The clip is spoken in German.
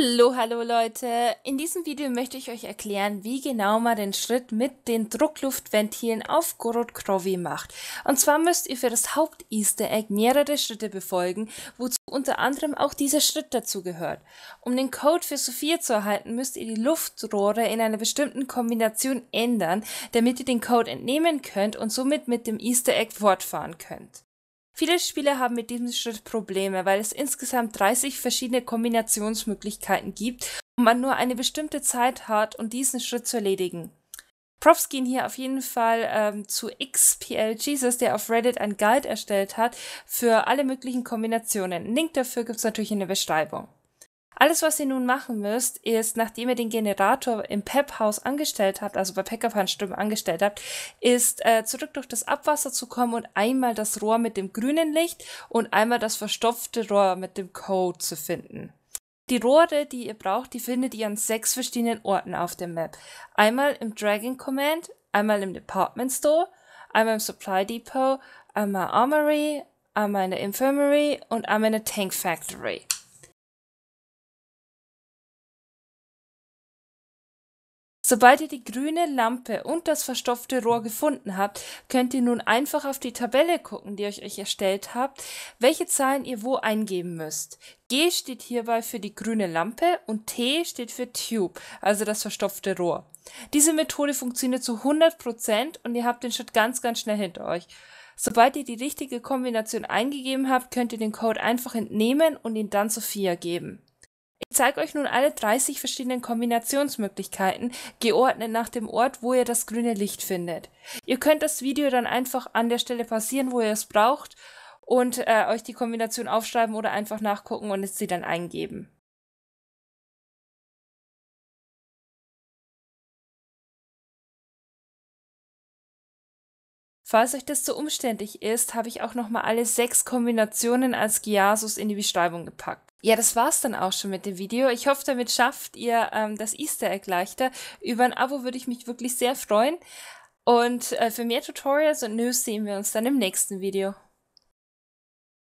Hallo, hallo Leute! In diesem Video möchte ich euch erklären, wie genau man den Schritt mit den Druckluftventilen auf Gorod Krovi macht. Und zwar müsst ihr für das Haupt-Easter Egg mehrere Schritte befolgen, wozu unter anderem auch dieser Schritt dazu gehört. Um den Code für Sophia zu erhalten, müsst ihr die Luftrohre in einer bestimmten Kombination ändern, damit ihr den Code entnehmen könnt und somit mit dem Easter Egg fortfahren könnt. Viele Spieler haben mit diesem Schritt Probleme, weil es insgesamt 30 verschiedene Kombinationsmöglichkeiten gibt und man nur eine bestimmte Zeit hat, um diesen Schritt zu erledigen. Profs gehen hier auf jeden Fall ähm, zu XPL Jesus, der auf Reddit ein Guide erstellt hat für alle möglichen Kombinationen. Link dafür gibt's natürlich in der Beschreibung. Alles, was ihr nun machen müsst, ist, nachdem ihr den Generator im PEP-Haus angestellt habt, also bei Pekkapanströmen angestellt habt, ist äh, zurück durch das Abwasser zu kommen und einmal das Rohr mit dem grünen Licht und einmal das verstopfte Rohr mit dem Code zu finden. Die Rohre, die ihr braucht, die findet ihr an sechs verschiedenen Orten auf der Map. Einmal im Dragon Command, einmal im Department Store, einmal im Supply Depot, einmal Armory, einmal in der Infirmary und einmal in der Tank Factory. Sobald ihr die grüne Lampe und das verstopfte Rohr gefunden habt, könnt ihr nun einfach auf die Tabelle gucken, die ihr euch erstellt habt, welche Zahlen ihr wo eingeben müsst. G steht hierbei für die grüne Lampe und T steht für Tube, also das verstopfte Rohr. Diese Methode funktioniert zu 100% und ihr habt den Schritt ganz, ganz schnell hinter euch. Sobald ihr die richtige Kombination eingegeben habt, könnt ihr den Code einfach entnehmen und ihn dann Sophia geben. Ich zeige euch nun alle 30 verschiedenen Kombinationsmöglichkeiten, geordnet nach dem Ort, wo ihr das grüne Licht findet. Ihr könnt das Video dann einfach an der Stelle passieren, wo ihr es braucht und äh, euch die Kombination aufschreiben oder einfach nachgucken und sie dann eingeben. Falls euch das zu umständlich ist, habe ich auch nochmal alle sechs Kombinationen als Giasus in die Beschreibung gepackt. Ja, das war's dann auch schon mit dem Video. Ich hoffe, damit schafft ihr ähm, das Easter Egg leichter. Über ein Abo würde ich mich wirklich sehr freuen. Und äh, für mehr Tutorials und News sehen wir uns dann im nächsten Video.